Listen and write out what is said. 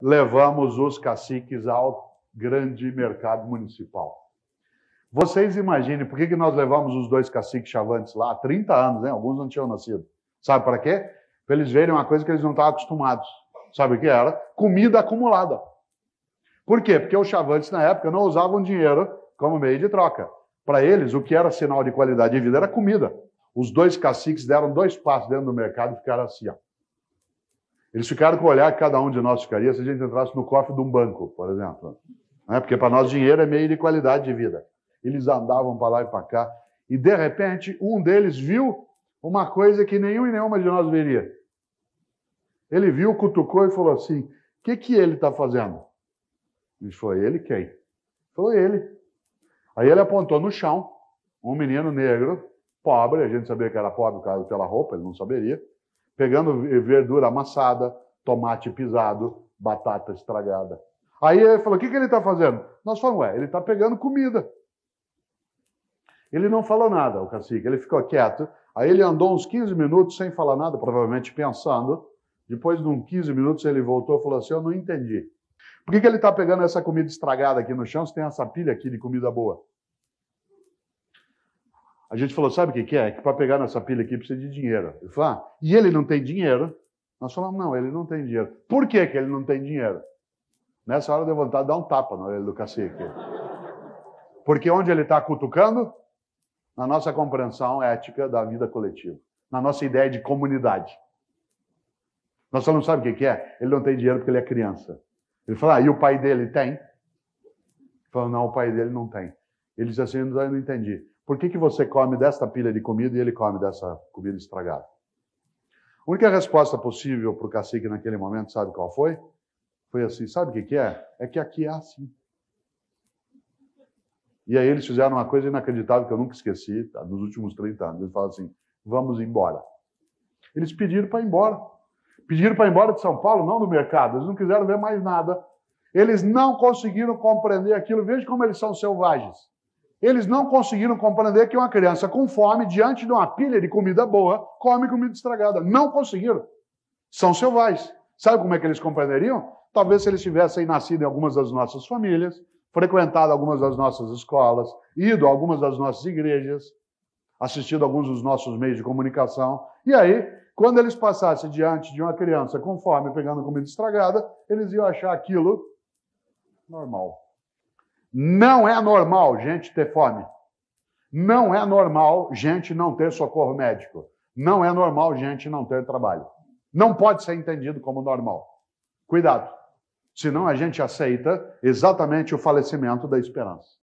levamos os caciques ao grande mercado municipal. Vocês imaginem por que, que nós levamos os dois caciques chavantes lá há 30 anos, né? Alguns não tinham nascido. Sabe para quê? Para eles verem uma coisa que eles não estavam acostumados. Sabe o que era? Comida acumulada. Por quê? Porque os chavantes na época não usavam dinheiro como meio de troca. Para eles, o que era sinal de qualidade de vida era comida. Os dois caciques deram dois passos dentro do mercado e ficaram assim, ó. Eles ficaram com o olhar que cada um de nós ficaria se a gente entrasse no cofre de um banco, por exemplo. Né? Porque para nós dinheiro é meio de qualidade de vida. Eles andavam para lá e para cá. E de repente, um deles viu uma coisa que nenhum e nenhuma de nós veria. Ele viu, cutucou e falou assim: O que, que ele está fazendo? Ele falou: Ele quem? Falou ele. Aí ele apontou no chão um menino negro, pobre, a gente sabia que era pobre por causa pela roupa, ele não saberia pegando verdura amassada, tomate pisado, batata estragada. Aí ele falou: o que, que ele está fazendo? Nós falamos: ué, ele está pegando comida. Ele não falou nada, o cacique, ele ficou quieto. Aí ele andou uns 15 minutos sem falar nada, provavelmente pensando. Depois de uns 15 minutos ele voltou e falou assim: Eu não entendi. Por que, que ele está pegando essa comida estragada aqui no chão se tem essa pilha aqui de comida boa? A gente falou, sabe o que, que é? Que para pegar nessa pilha aqui precisa de dinheiro. Ele falou, ah, e ele não tem dinheiro? Nós falamos, não, ele não tem dinheiro. Por que, que ele não tem dinheiro? Nessa hora deu vontade de dar um tapa no orelha do cacique. Porque onde ele está cutucando? Na nossa compreensão ética da vida coletiva, na nossa ideia de comunidade. Nós falamos, sabe o que, que é? Ele não tem dinheiro porque ele é criança. Ele falou, ah, e o pai dele tem? Falou, não, o pai dele não tem. Ele disse assim, eu não entendi. Por que, que você come desta pilha de comida e ele come dessa comida estragada? A única resposta possível para o cacique naquele momento, sabe qual foi? Foi assim: sabe o que, que é? É que aqui é assim. E aí eles fizeram uma coisa inacreditável que eu nunca esqueci, tá? nos últimos 30 anos. Eles falaram assim: vamos embora. Eles pediram para ir embora. Pediram para ir embora de São Paulo, não do mercado. Eles não quiseram ver mais nada. Eles não conseguiram compreender aquilo. Veja como eles são selvagens. Eles não conseguiram compreender que uma criança com fome, diante de uma pilha de comida boa, come comida estragada. Não conseguiram. São selvagens. Sabe como é que eles compreenderiam? Talvez se eles tivessem nascido em algumas das nossas famílias, frequentado algumas das nossas escolas, ido a algumas das nossas igrejas, assistido a alguns dos nossos meios de comunicação. E aí, quando eles passassem diante de uma criança com fome, pegando comida estragada, eles iam achar aquilo normal. Não é normal gente ter fome. Não é normal gente não ter socorro médico. Não é normal gente não ter trabalho. Não pode ser entendido como normal. Cuidado. Senão a gente aceita exatamente o falecimento da esperança.